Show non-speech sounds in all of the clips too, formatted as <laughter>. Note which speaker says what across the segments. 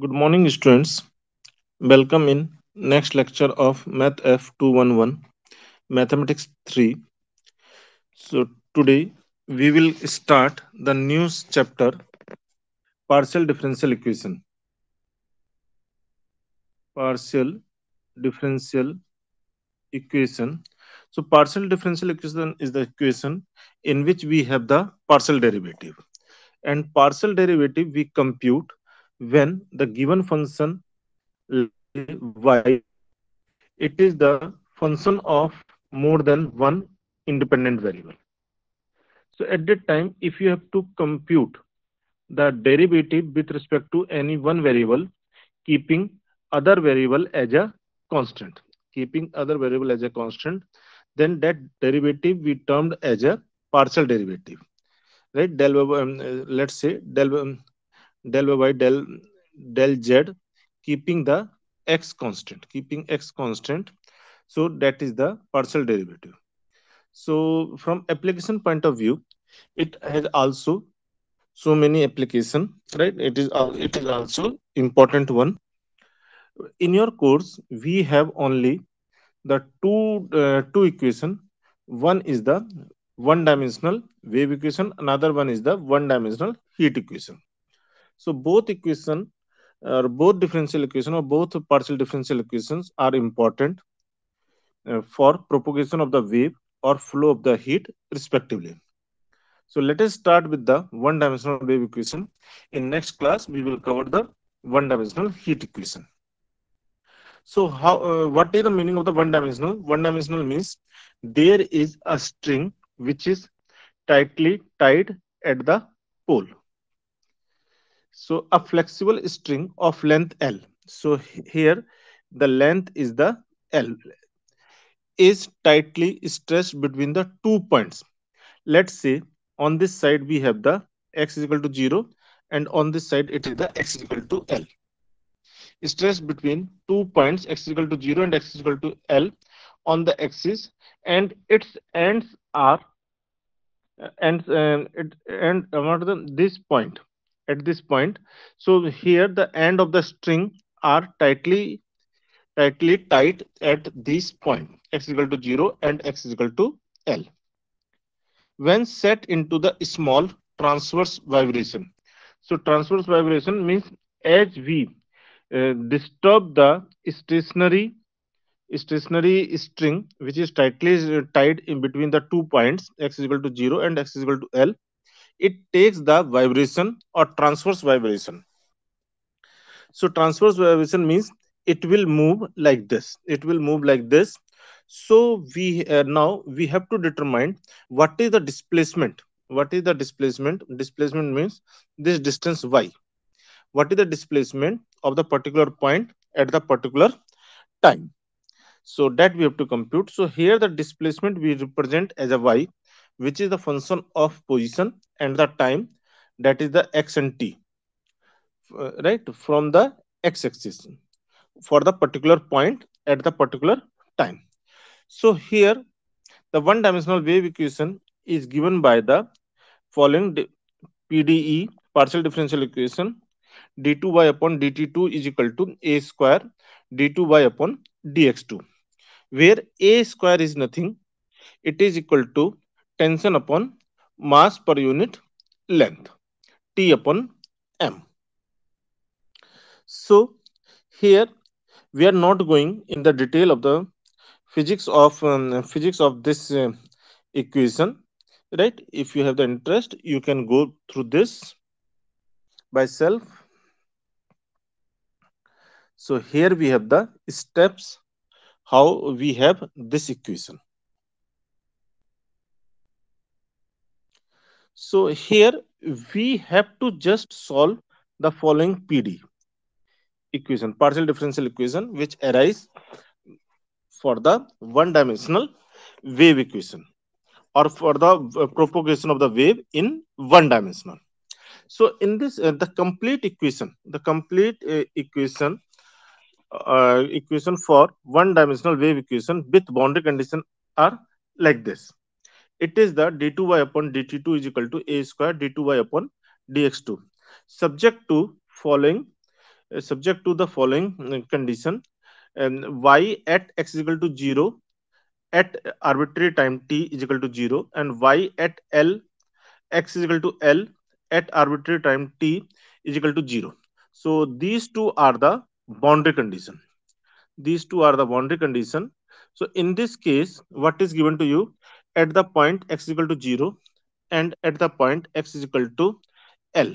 Speaker 1: Good morning students. Welcome in next lecture of Math F211 Mathematics 3. So today we will start the new chapter partial differential equation. Partial differential equation. So partial differential equation is the equation in which we have the partial derivative and partial derivative we compute when the given function y it is the function of more than one independent variable. So at that time, if you have to compute the derivative with respect to any one variable, keeping other variable as a constant, keeping other variable as a constant, then that derivative we termed as a partial derivative, right? Del, um, uh, let's say del, um, del y by del del z keeping the x constant keeping x constant so that is the partial derivative so from application point of view it has also so many application right it is it is also important one in your course we have only the two uh, two equation one is the one dimensional wave equation another one is the one dimensional heat equation so both equation or uh, both differential equation or both partial differential equations are important uh, for propagation of the wave or flow of the heat respectively. So let us start with the one-dimensional wave equation. In next class, we will cover the one-dimensional heat equation. So how? Uh, what is the meaning of the one-dimensional? One-dimensional means there is a string which is tightly tied at the pole. So a flexible string of length L. So here the length is the L is tightly stretched between the two points. Let's say on this side we have the x is equal to 0 and on this side it is the x is equal to L. Stretched between two points x is equal to 0 and x is equal to L on the axis and its ends are and um, it and about this point at this point so here the end of the string are tightly tightly tight at this point x is equal to 0 and x is equal to l when set into the small transverse vibration so transverse vibration means as we uh, disturb the stationary stationary string which is tightly uh, tied in between the two points x is equal to 0 and x is equal to l it takes the vibration or transverse vibration so transverse vibration means it will move like this it will move like this so we uh, now we have to determine what is the displacement what is the displacement displacement means this distance y what is the displacement of the particular point at the particular time so that we have to compute so here the displacement we represent as a y which is the function of position and the time that is the x and t uh, right from the x-axis for the particular point at the particular time so here the one dimensional wave equation is given by the following pde partial differential equation d2y upon dt2 is equal to a square d2y upon dx2 where a square is nothing it is equal to tension upon mass per unit length T upon M. So here we are not going in the detail of the physics of um, physics of this uh, equation right if you have the interest you can go through this by self so here we have the steps how we have this equation So here we have to just solve the following PD equation, partial differential equation, which arise for the one-dimensional wave equation or for the uh, propagation of the wave in one dimensional. So in this, uh, the complete equation, the complete uh, equation, uh, equation for one dimensional wave equation with boundary condition are like this it is that d2y upon dt2 is equal to a square d2y upon dx2 subject to following uh, subject to the following uh, condition and um, y at x is equal to 0 at arbitrary time t is equal to 0 and y at l x is equal to l at arbitrary time t is equal to 0 so these two are the boundary condition these two are the boundary condition so in this case what is given to you at the point x is equal to 0 and at the point x is equal to L.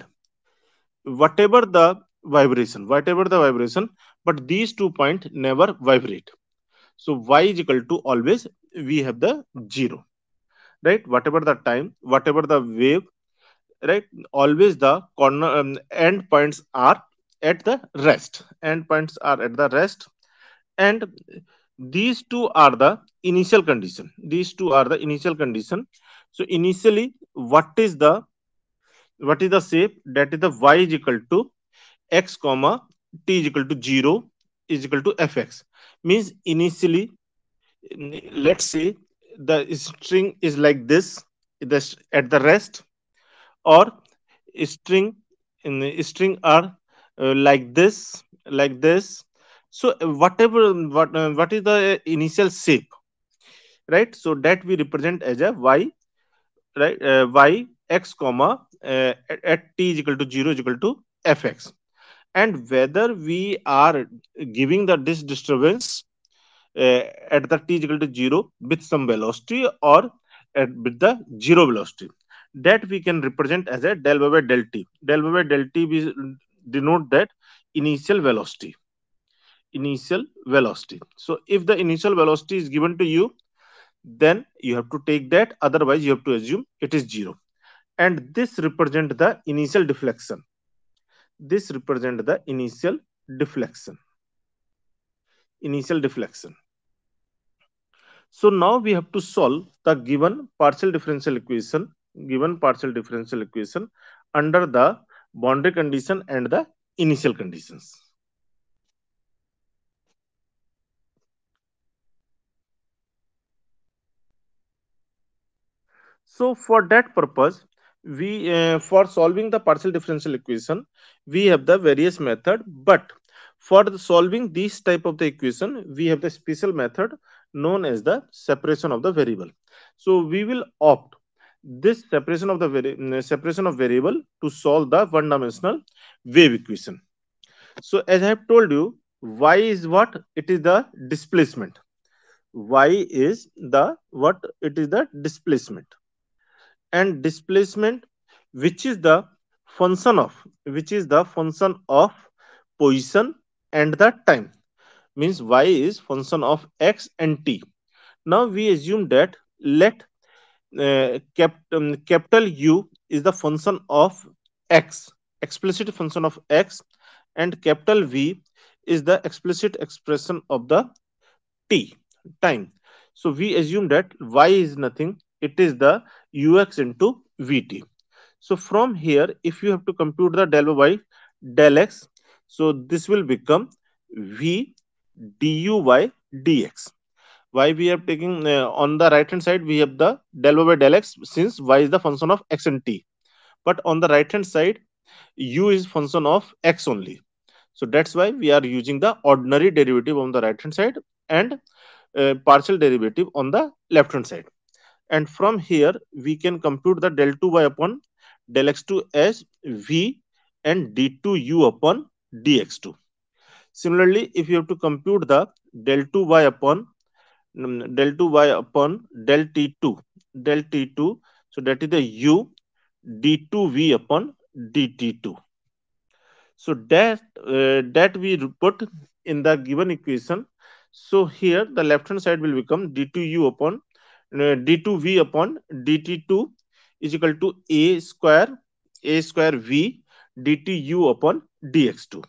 Speaker 1: Whatever the vibration, whatever the vibration, but these two points never vibrate. So y is equal to always we have the 0, right? Whatever the time, whatever the wave, right? Always the corner um, end points are at the rest. End points are at the rest and these two are the initial condition these two are the initial condition so initially what is the what is the shape that is the y is equal to x comma t is equal to 0 is equal to fx means initially let's say the string is like this this at the rest or string in the string are uh, like this like this so whatever what uh, what is the initial shape right so that we represent as a y right uh, y x comma uh, at, at t is equal to 0 is equal to fx and whether we are giving the this disturbance uh, at the t is equal to 0 with some velocity or at with the zero velocity that we can represent as a del by del t del by del t we denote that initial velocity initial velocity. So if the initial velocity is given to you, then you have to take that. Otherwise, you have to assume it is zero. And this represent the initial deflection. This represent the initial deflection. Initial deflection. So now we have to solve the given partial differential equation, given partial differential equation under the boundary condition and the initial conditions. So for that purpose, we uh, for solving the partial differential equation, we have the various method. But for the solving this type of the equation, we have the special method known as the separation of the variable. So we will opt this separation of the mm, separation of variable to solve the one-dimensional wave equation. So as I have told you, y is what? It is the displacement. y is the what? It is the displacement and displacement which is the function of which is the function of position and the time means y is function of x and t now we assume that let uh, cap, um, capital u is the function of x explicit function of x and capital v is the explicit expression of the t time so we assume that y is nothing it is the ux into vt. So from here, if you have to compute the del y del x, so this will become v du by dx. Why we are taking uh, on the right hand side, we have the del y by del x since y is the function of x and t. But on the right hand side, u is function of x only. So that's why we are using the ordinary derivative on the right hand side and uh, partial derivative on the left hand side and from here we can compute the del 2 y upon del x2 as v and d2 u upon dx2. Similarly, if you have to compute the del 2 y upon mm, del 2 y upon del t2 del t2 so that is the u d2 v upon dt2 so that uh, that we put in the given equation so here the left hand side will become d2u upon d2v upon dt2 is equal to a square a square v dtu upon dx2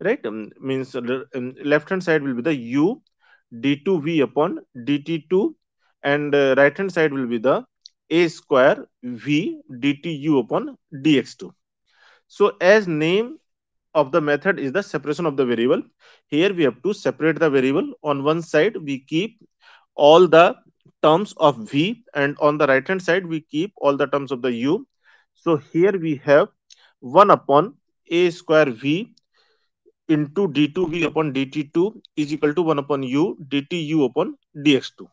Speaker 1: right um, means uh, um, left hand side will be the u d2v upon dt2 and uh, right hand side will be the a square v dtu upon dx2 so as name of the method is the separation of the variable here we have to separate the variable on one side we keep all the terms of v and on the right hand side we keep all the terms of the u so here we have 1 upon a square v into d2v upon dt2 is equal to 1 upon u dtu upon dx2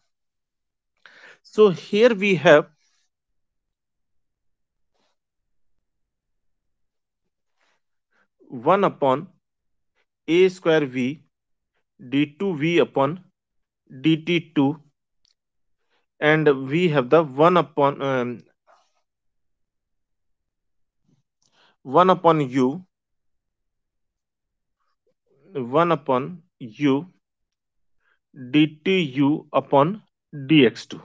Speaker 1: so here we have one upon a square v d2v upon dt2 and we have the 1 upon um, 1 upon u 1 upon u dtu upon dx2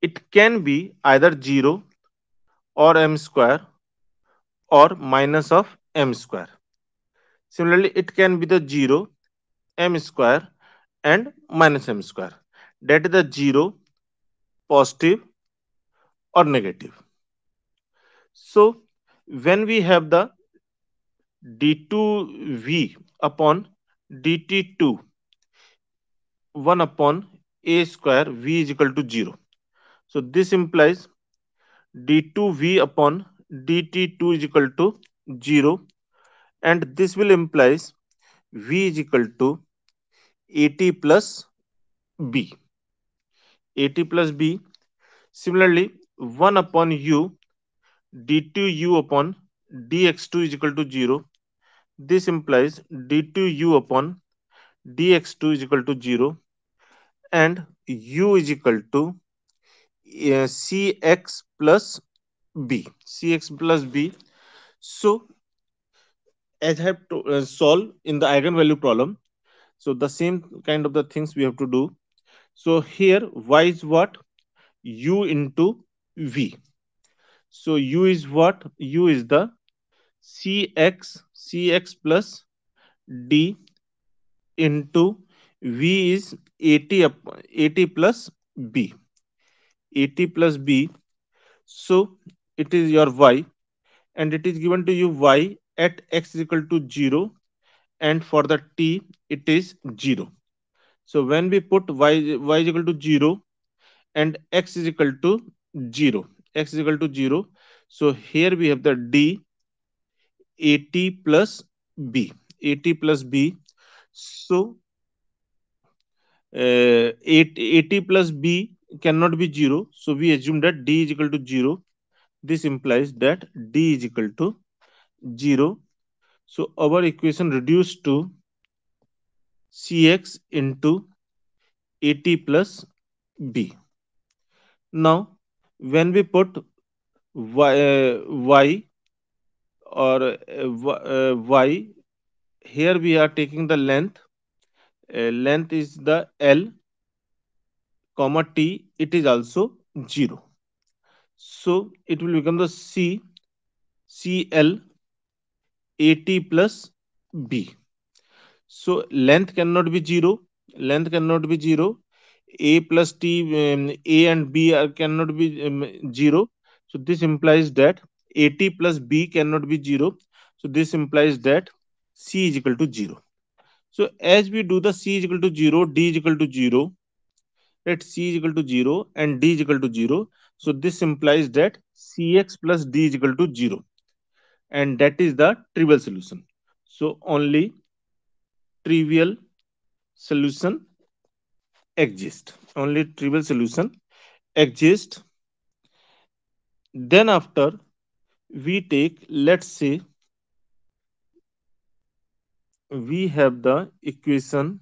Speaker 1: it can be either 0 or m square or minus of m square similarly it can be the 0 m square and minus m square that is the 0 positive or negative. So when we have the d2v upon dt2 1 upon a square v is equal to 0. So this implies d2v upon dt2 is equal to 0 and this will implies v is equal to at plus b at plus b. Similarly, 1 upon u d2u upon dx2 is equal to 0. This implies d2u upon dx2 is equal to 0 and u is equal to uh, cx plus b cx plus b so as i have to uh, solve in the eigenvalue problem so the same kind of the things we have to do so here y is what? u into v. So u is what? u is the cx, cx plus d into v is 80, 80 plus b. 80 plus b. So it is your y and it is given to you y at x is equal to 0 and for the t it is 0 so when we put y, y is equal to 0 and x is equal to 0, x is equal to 0. So here we have the d at plus b, at plus b. So uh, 8, at plus b cannot be 0. So we assume that d is equal to 0. This implies that d is equal to 0. So our equation reduced to Cx into AT plus B. Now, when we put Y, uh, y or uh, uh, Y, here we are taking the length. Uh, length is the L, comma T, it is also 0. So, it will become the C, CL, AT plus B. So length cannot be 0. Length cannot be 0. A plus T, um, A and B are, cannot be um, 0. So this implies that AT plus B cannot be 0. So this implies that C is equal to 0. So as we do the C is equal to 0, D is equal to 0, let C is equal to 0 and D is equal to 0. So this implies that Cx plus D is equal to 0. And that is the trivial solution. So only trivial solution exist only trivial solution exist then after we take let's say we have the equation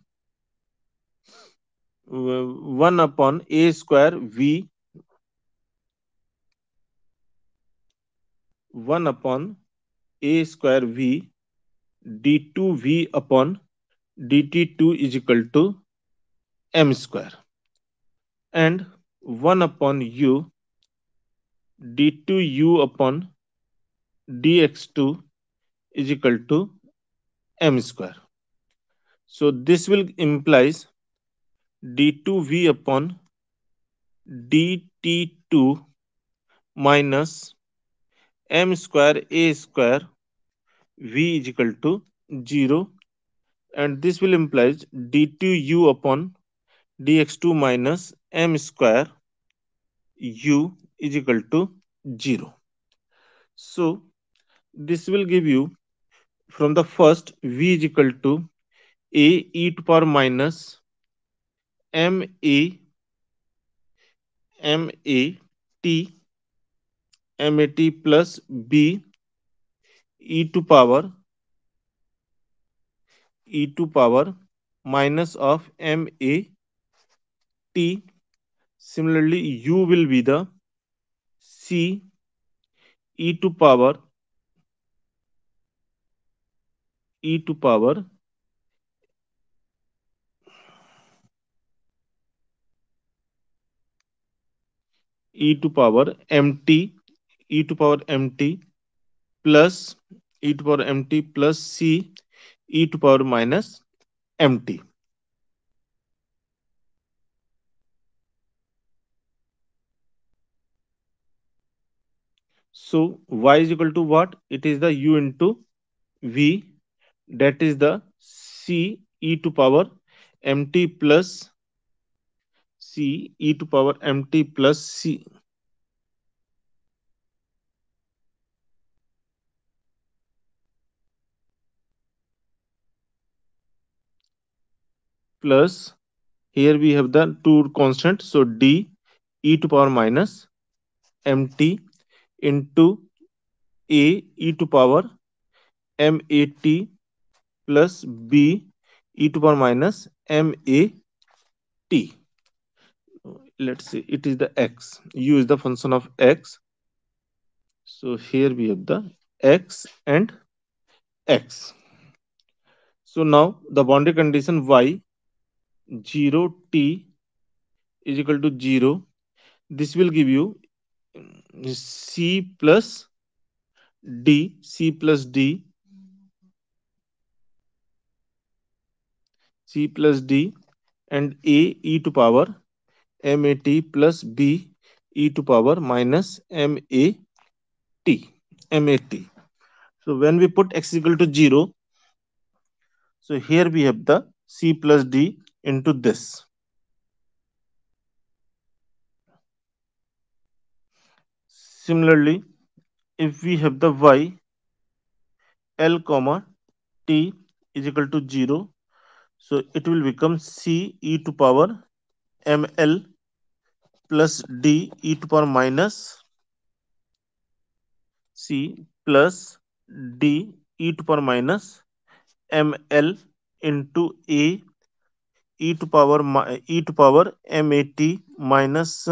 Speaker 1: 1 upon a square v 1 upon a square v d2v upon dt2 is equal to m square and 1 upon u d2u upon dx2 is equal to m square. So this will implies d2v upon dt2 minus m square a square v is equal to 0 and this will imply d2u upon dx2 minus m square u is equal to 0. So this will give you from the first v is equal to a e to power minus m a m a t m a t plus b e to power E to power minus of M A T similarly you will be the C E to power E to power e to power mt e to power mt plus e to power mt plus c e to power minus mt. So y is equal to what? It is the u into v that is the c e to power mt plus c e to power mt plus c plus here we have the two constant so d e to power minus mt into a e to power mat plus b e to power minus mat let's see it is the x u is the function of x so here we have the x and x so now the boundary condition y 0 t is equal to 0 this will give you mm, c plus d c plus d c plus d and a e to power mat plus b e to power minus m a t m a t. so when we put x equal to 0 so here we have the c plus d into this. Similarly, if we have the y l comma t is equal to 0, so it will become c e to power ml plus d e to power minus c plus d e to power minus ml into a e to power e to power mat minus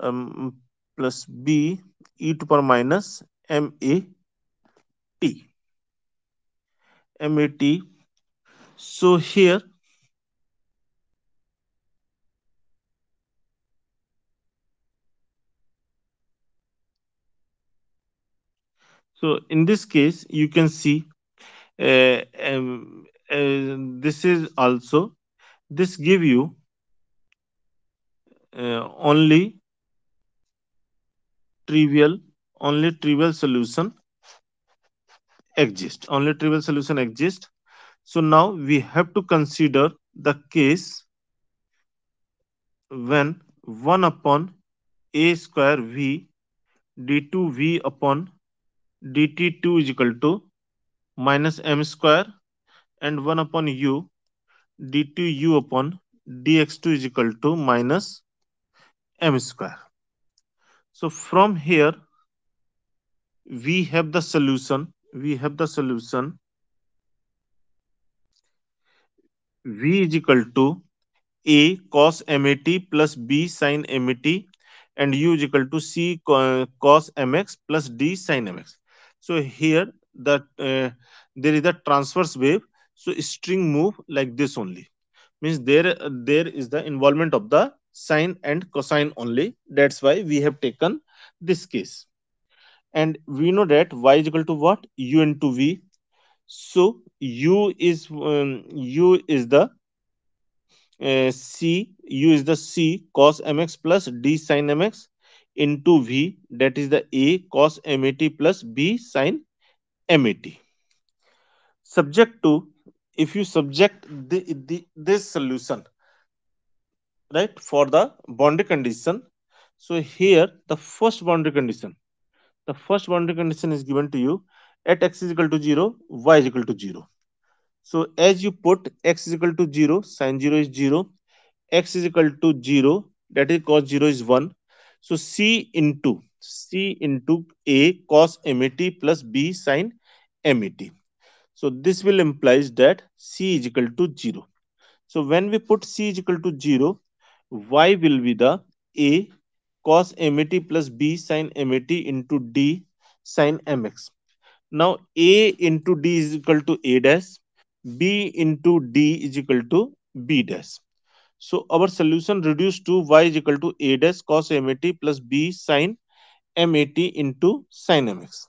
Speaker 1: um, plus b e to power minus mat mat so here so in this case you can see uh, um, uh, this is also this give you uh, only trivial only trivial solution exist only trivial solution exist so now we have to consider the case when 1 upon a square v d2v upon dt2 is equal to minus m square and 1 upon u d2u upon dx2 is equal to minus m square. So from here, we have the solution. We have the solution. V is equal to A cos MAT plus B sin MAT and U is equal to C cos MX plus D sin MX. So here that uh, there is a transverse wave so string move like this only. Means there, there is the involvement of the sine and cosine only. That's why we have taken this case. And we know that y is equal to what? u into v. So u is um, u is the uh, c u is the c cos mx plus d sin mx into v that is the a cos mat plus b sin mat subject to if you subject the, the this solution right for the boundary condition so here the first boundary condition the first boundary condition is given to you at x is equal to 0 y is equal to 0 so as you put x is equal to 0 sine 0 is 0 x is equal to 0 that is cos 0 is 1 so c into c into a cos mat plus b sine mat so this will implies that C is equal to 0. So when we put C is equal to 0, Y will be the A cos MAT plus B sin MAT into D sin MX. Now A into D is equal to A dash, B into D is equal to B dash. So our solution reduced to Y is equal to A dash cos MAT plus B sin MAT into sin MX.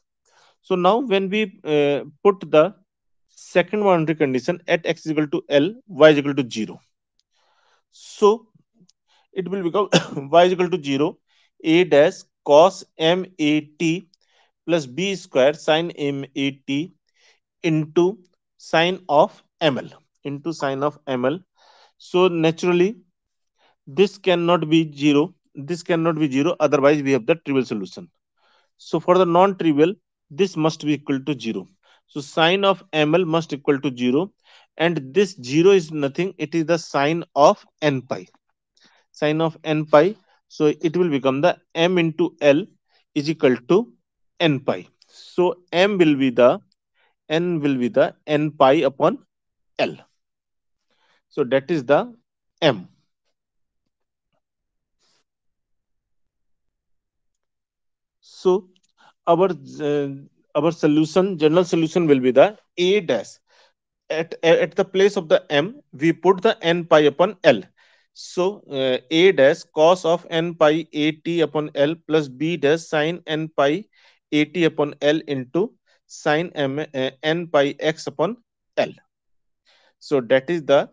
Speaker 1: So now when we uh, put the second boundary condition at x is equal to L, y is equal to 0. So it will become <coughs> y is equal to 0, a dash cos m a t plus b square sine m a t into sine of ml into sine of ml. So naturally, this cannot be 0. This cannot be 0. Otherwise, we have the trivial solution. So for the non-trivial, this must be equal to 0. So sine of ml must equal to 0 and this 0 is nothing. It is the sine of n pi. Sine of n pi. So it will become the m into l is equal to n pi. So m will be the n will be the n pi upon l. So that is the m. So our uh, our solution, general solution will be the A dash. At, at the place of the M, we put the n pi upon L. So uh, A dash cos of n pi AT upon L plus B dash sine n pi AT upon L into sine M, uh, n pi x upon L. So that is the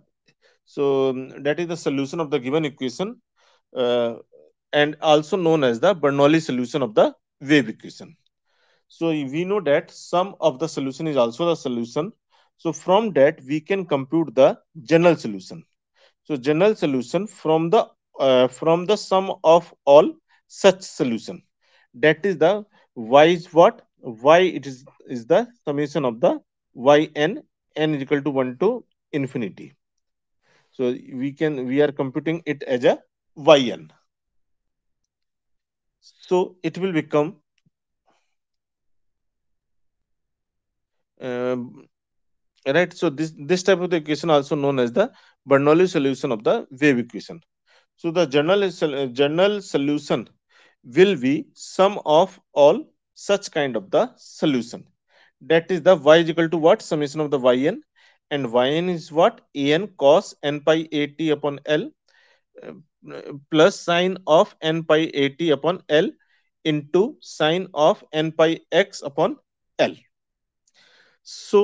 Speaker 1: so that is the solution of the given equation uh, and also known as the Bernoulli solution of the wave equation. So we know that sum of the solution is also the solution. So from that, we can compute the general solution. So general solution from the uh, from the sum of all such solution. That is the y is what? y it is, is the summation of the y n, n is equal to 1 to infinity. So we can we are computing it as a yn. So it will become Um, right so this this type of the equation also known as the bernoulli solution of the wave equation so the general uh, general solution will be sum of all such kind of the solution that is the y is equal to what summation of the yn and yn is what an cos n pi at upon l uh, plus sine of n pi at upon l into sine of n pi x upon l so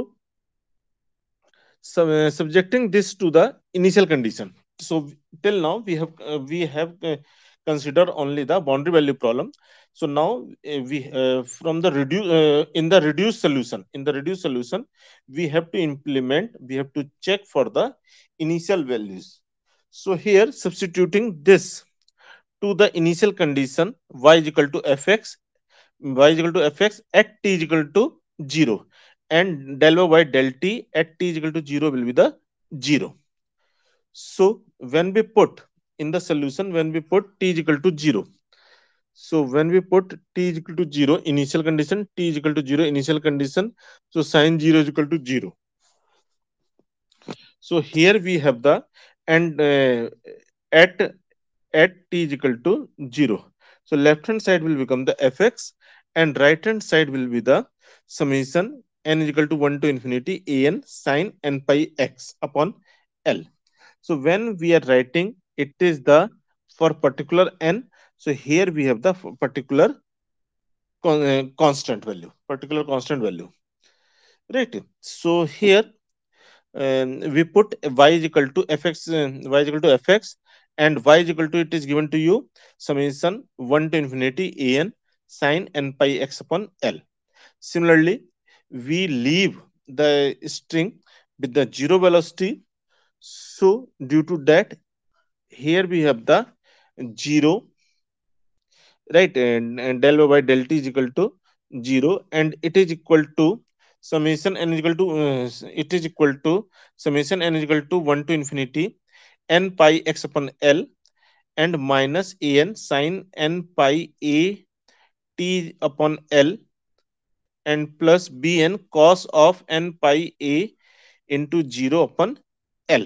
Speaker 1: so, uh, subjecting this to the initial condition. So till now we have uh, we have uh, considered only the boundary value problem. So now uh, we uh, from the reduce uh, in the reduced solution in the reduced solution we have to implement we have to check for the initial values. So here substituting this to the initial condition y is equal to fx y is equal to fx at t is equal to 0 and del y delta del t at t is equal to 0 will be the 0. So when we put in the solution, when we put t is equal to 0, so when we put t is equal to 0 initial condition, t is equal to 0 initial condition, so sine 0 is equal to 0. So here we have the and uh, at at t is equal to 0. So left hand side will become the fx and right hand side will be the summation n is equal to 1 to infinity a n sine n pi x upon L. So when we are writing, it is the for particular n. So here we have the particular uh, constant value, particular constant value, right? So here um, we put y is equal to fx, um, y is equal to fx and y is equal to it is given to you summation 1 to infinity a n sine n pi x upon L. Similarly, we leave the string with the zero velocity. So due to that, here we have the zero, right? And, and del by del t is equal to zero, and it is equal to summation n is equal to uh, it is equal to summation n is equal to one to infinity n pi x upon l and minus a n sine n pi a t upon l and plus bn cos of n pi a into 0 upon l.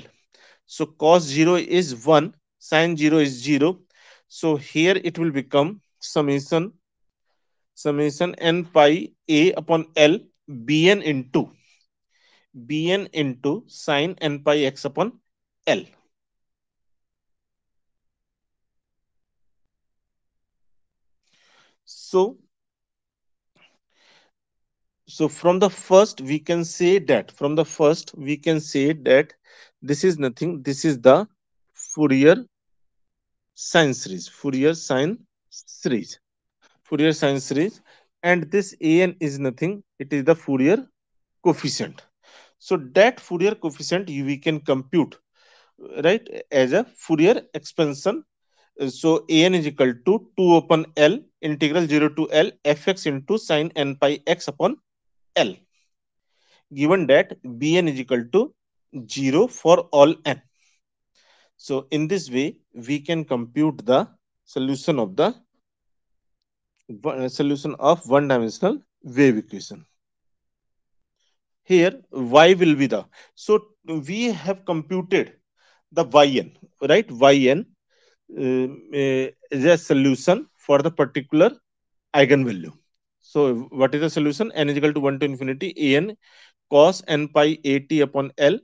Speaker 1: So cos 0 is 1, sin 0 is 0. So here it will become summation summation n pi a upon l bn into bn into sin n pi x upon l. So so from the first, we can say that from the first, we can say that this is nothing. This is the Fourier sine series, Fourier sine series, Fourier sine series. And this an is nothing. It is the Fourier coefficient. So that Fourier coefficient we can compute, right, as a Fourier expansion. So an is equal to 2 upon L integral 0 to L fx into sine n pi x upon L given that Bn is equal to 0 for all n. So in this way, we can compute the solution of the uh, solution of one dimensional wave equation. Here y will be the, so we have computed the yn, right? yn uh, uh, is a solution for the particular eigenvalue. So what is the solution? n is equal to 1 to infinity an cos n pi at upon L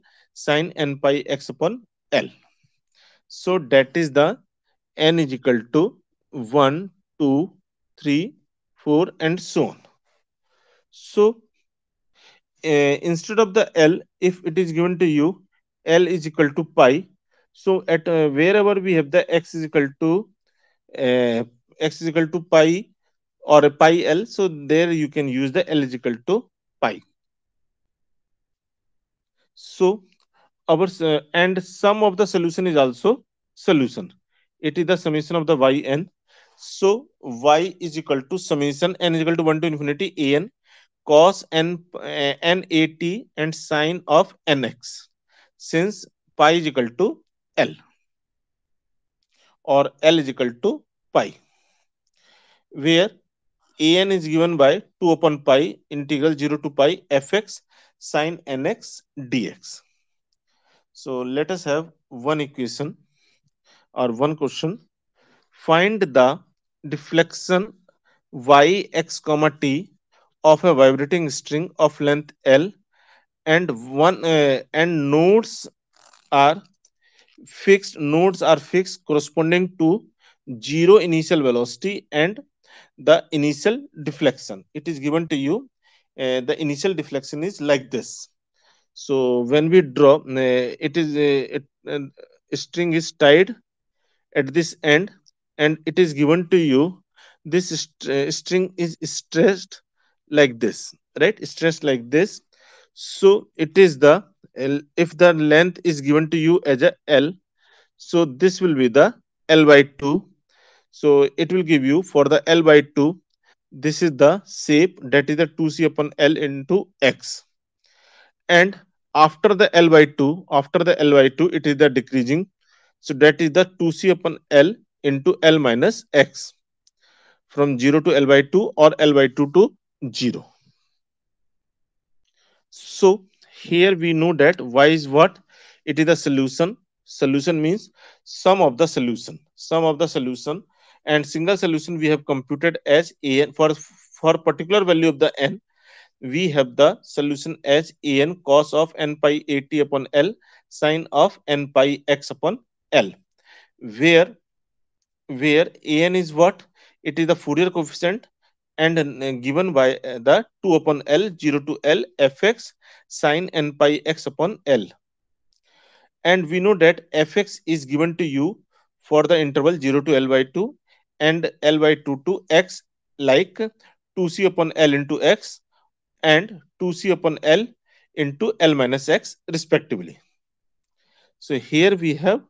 Speaker 1: sine n pi x upon L. So that is the n is equal to 1, 2, 3, 4 and so on. So uh, instead of the L, if it is given to you, L is equal to pi. So at uh, wherever we have the x is equal to uh, x is equal to pi or pi L. So there you can use the L is equal to pi. So our uh, and sum of the solution is also solution. It is the summation of the y n. So y is equal to summation n is equal to 1 to infinity a n cos n, uh, n a t and sine of n x since pi is equal to L or L is equal to pi where an is given by 2 upon pi integral 0 to pi fx sine nx dx. So let us have one equation or one question. Find the deflection y x comma t of a vibrating string of length L and one uh, and nodes are fixed nodes are fixed corresponding to zero initial velocity and the initial deflection. It is given to you. Uh, the initial deflection is like this. So when we draw, uh, it is uh, it, a string is tied at this end and it is given to you. This st uh, string is stressed like this, right? Stressed like this. So it is the if the length is given to you as a L, so this will be the L by 2 so it will give you for the L by 2, this is the shape that is the 2C upon L into X. And after the L by 2, after the L by 2, it is the decreasing. So that is the 2C upon L into L minus X from 0 to L by 2 or L by 2 to 0. So here we know that y is what? It is the solution. Solution means sum of the solution. Sum of the solution and single solution we have computed as an for for particular value of the n we have the solution as an cos of n pi at upon l sine of n pi x upon l where where an is what it is the fourier coefficient and given by uh, the 2 upon l 0 to l fx sine n pi x upon l and we know that fx is given to you for the interval 0 to l by 2 and L by 2 to x like 2c upon L into x and 2c upon L into L minus x respectively. So here we have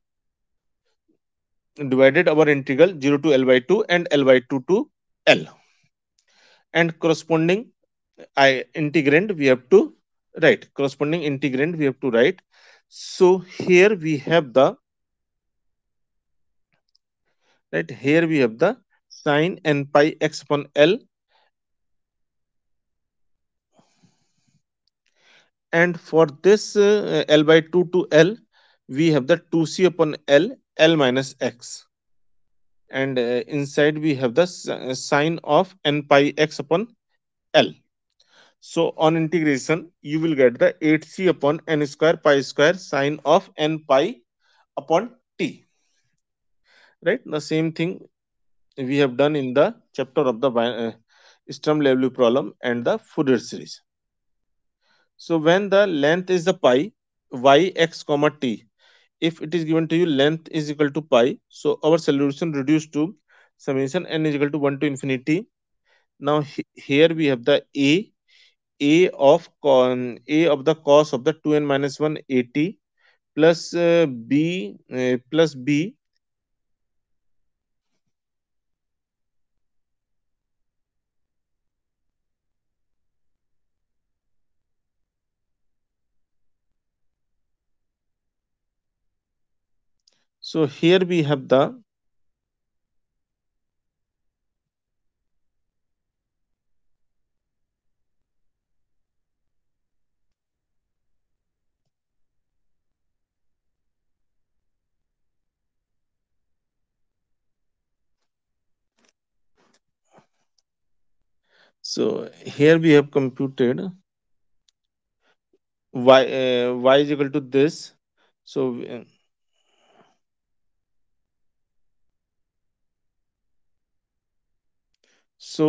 Speaker 1: divided our integral 0 to L by 2 and L by 2 to L and corresponding I integrand we have to write corresponding integrand we have to write. So here we have the right here we have the sine n pi x upon l and for this uh, l by 2 to l we have the 2c upon l l minus x and uh, inside we have the uh, sine of n pi x upon l so on integration you will get the 8c upon n square pi square sine of n pi upon right the same thing we have done in the chapter of the uh, sturm problem and the Fourier series so when the length is the pi y x comma t if it is given to you length is equal to pi so our solution reduced to summation n is equal to 1 to infinity now he, here we have the a a of con a of the cos of the 2n minus 1 at plus uh, b uh, plus b So here we have the So here we have computed y, uh, y is equal to this. So uh, So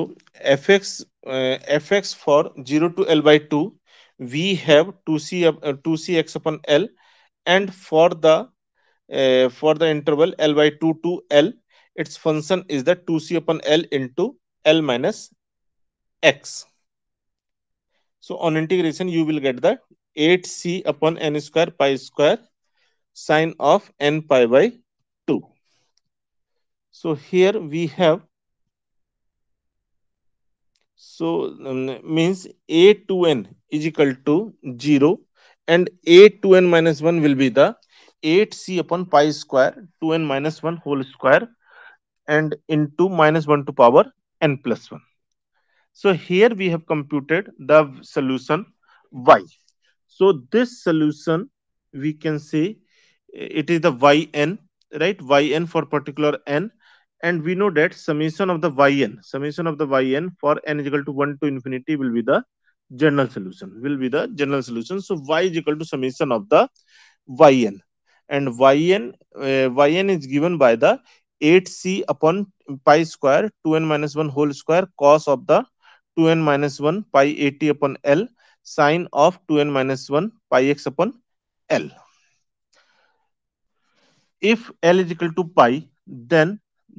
Speaker 1: fx uh, fx for 0 to L by 2, we have 2c, uh, 2cx upon L and for the uh, for the interval L by 2 to L, its function is the 2c upon L into L minus x. So on integration, you will get the 8c upon n square pi square sine of n pi by 2. So here we have so um, means a to n is equal to 0 and a to n minus 1 will be the 8c upon pi square 2n minus 1 whole square and into minus 1 to power n plus 1. So here we have computed the solution y. So this solution we can say it is the yn right yn for particular n and we know that summation of the yn summation of the yn for n is equal to 1 to infinity will be the general solution will be the general solution so y is equal to summation of the yn and yn uh, yn is given by the 8c upon pi square 2n minus 1 whole square cos of the 2n minus 1 pi 80 upon l sine of 2n minus 1 pi x upon l if l is equal to pi then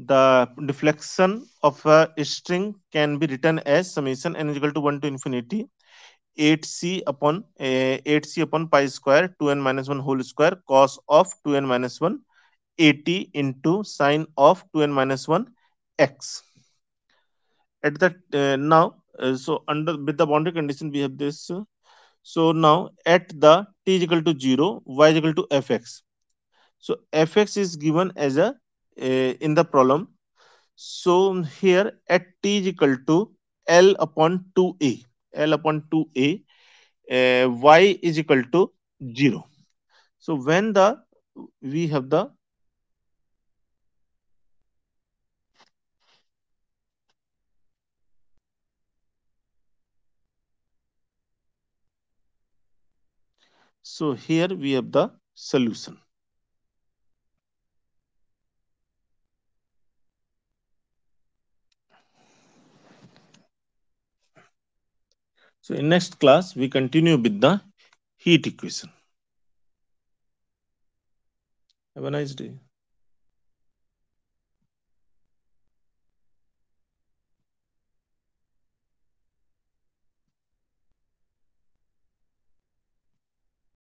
Speaker 1: the deflection of a string can be written as summation n is equal to 1 to infinity 8c upon uh, eh, 8c upon pi square 2n minus 1 whole square cos of 2n minus 1 80 into sine of 2n minus 1 x at that uh, now uh, so under with the boundary condition we have this so now at the t is equal to 0 y is equal to fx so fx is given as a uh, in the problem. So here at t is equal to L upon 2a, L upon 2a, uh, y is equal to 0. So when the we have the So here we have the solution. So in next class, we continue with the heat equation. Have a nice day.